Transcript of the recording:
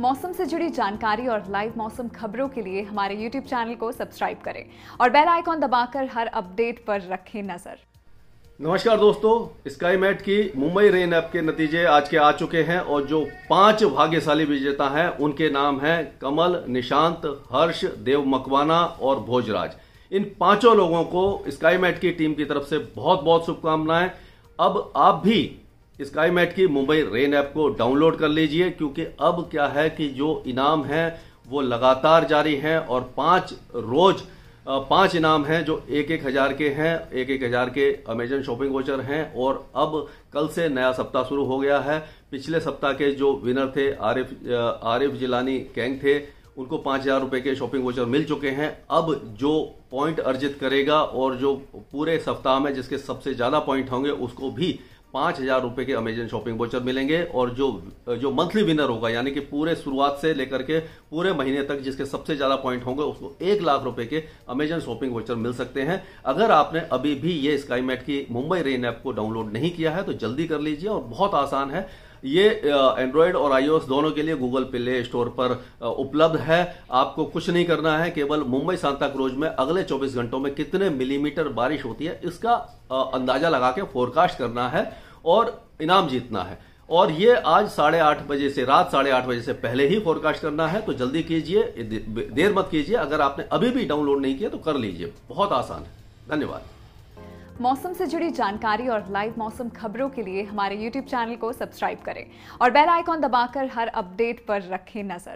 मौसम से जुड़ी जानकारी और लाइव मौसम खबरों के लिए हमारे यूट्यूब चैनल को सब्सक्राइब करें और बेल आइकॉन दबाकर हर अपडेट पर रखें नजर नमस्कार दोस्तों स्काई मैट की मुंबई रेन ऐप के नतीजे आज के आ चुके हैं और जो पांच भाग्यशाली विजेता हैं उनके नाम हैं कमल निशांत हर्ष देव मकवाना और भोजराज इन पांचों लोगों को स्काई मैट की टीम की तरफ से बहुत बहुत शुभकामनाएं अब आप भी स्काई मैट की मुंबई रेन ऐप को डाउनलोड कर लीजिए क्योंकि अब क्या है कि जो इनाम है वो लगातार जारी हैं और पांच रोज पांच इनाम हैं जो एक एक हजार के हैं एक एक हजार के अमेजन शॉपिंग वोचर हैं और अब कल से नया सप्ताह शुरू हो गया है पिछले सप्ताह के जो विनर थे आरिफ आरिफ जिलानी कैंग थे उनको पांच हजार रुपए के शॉपिंग वोचर मिल चुके हैं अब जो पॉइंट अर्जित करेगा और जो पूरे सप्ताह में जिसके सबसे ज्यादा पॉइंट होंगे उसको भी पाँच हजार रुपये के अमेजन शॉपिंग वोचर मिलेंगे और जो जो मंथली विनर होगा यानी कि पूरे शुरुआत से लेकर के पूरे महीने तक जिसके सबसे ज्यादा पॉइंट होंगे उसको एक लाख रुपए के अमेजन शॉपिंग वोचर मिल सकते हैं अगर आपने अभी भी ये स्काईमेट की मुंबई रेन ऐप को डाउनलोड नहीं किया है तो जल्दी कर लीजिए और बहुत आसान है ये एंड्रॉयड और आईओएस दोनों के लिए गूगल प्ले स्टोर पर उपलब्ध है आपको कुछ नहीं करना है केवल मुंबई सांता क्रूज में अगले 24 घंटों में कितने मिलीमीटर बारिश होती है इसका अंदाजा लगा के फोरकास्ट करना है और इनाम जीतना है और ये आज साढ़े आठ बजे से रात साढ़े आठ बजे से पहले ही फोरकास्ट करना है तो जल्दी कीजिए देर मत कीजिए अगर आपने अभी भी डाउनलोड नहीं किया तो कर लीजिए बहुत आसान है धन्यवाद मौसम से जुड़ी जानकारी और लाइव मौसम खबरों के लिए हमारे यूट्यूब चैनल को सब्सक्राइब करें और बेल आइकॉन दबाकर हर अपडेट पर रखें नजर